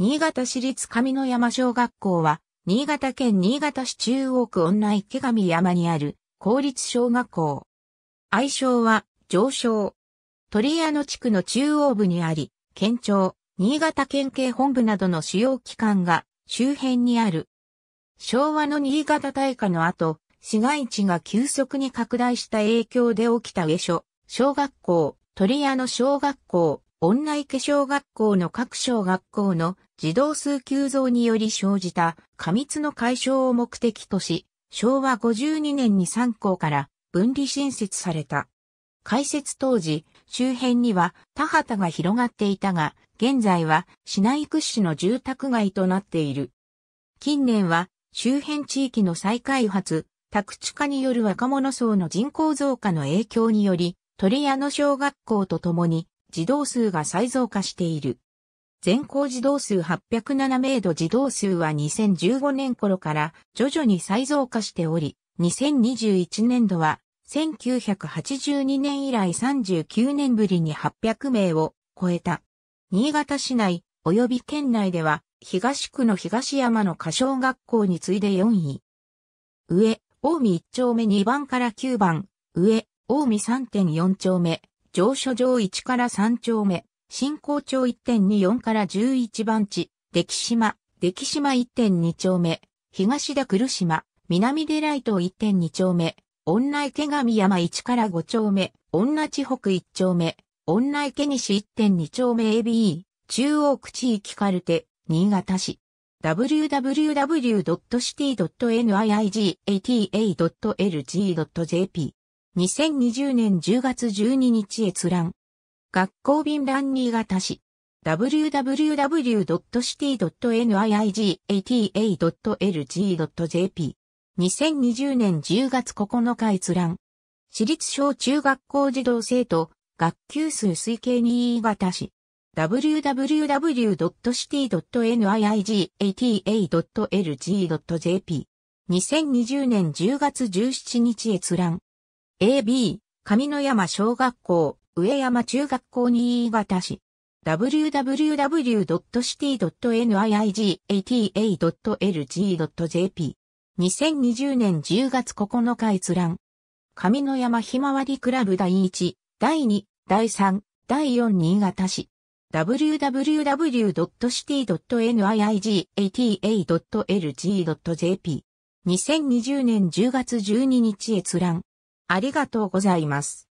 新潟市立上野山小学校は、新潟県新潟市中央区女池上山にある公立小学校。愛称は上昇。鳥屋の地区の中央部にあり、県庁、新潟県警本部などの主要機関が周辺にある。昭和の新潟大火の後、市街地が急速に拡大した影響で起きた上所、小学校、鳥屋の小学校、女池小学校の各小学校の児童数急増により生じた過密の解消を目的とし、昭和52年に3校から分離新設された。開設当時、周辺には田畑が広がっていたが、現在は市内屈指の住宅街となっている。近年は周辺地域の再開発、宅地化による若者層の人口増加の影響により、鳥屋の小学校とともに児童数が再増加している。全校児童数807名度児童数は2015年頃から徐々に再増加しており、2021年度は1982年以来39年ぶりに800名を超えた。新潟市内及び県内では東区の東山の歌唱学校に次いで4位。上、近江1丁目2番から9番、上、近江3.4丁目、上所上1から3丁目、新校長1.24から11番地、出来島、出来島1.2丁目、東田来島、南出来島1.2丁目、女池上山1から5丁目、女地北1丁目、女池西1.2丁目 ABE、中央区地域カルテ、新潟市。www.city.niigata.lg.jp2020 年10月12日閲覧学校便欄新潟し、www.city.niig.ata.lg.jp 2020年10月9日閲覧私立小中学校児童生徒学級数推計に新潟市 www.city.niig.ata.lg.jp 2020年10月17日閲覧 AB 上野山小学校上山中学校新潟市。www.city.niig.ata.lg.jp2020 年10月9日閲覧。上野山ひまわりクラブ第1、第2、第3、第4新潟市。www.city.niig.ata.lg.jp2020 年10月12日閲覧。ありがとうございます。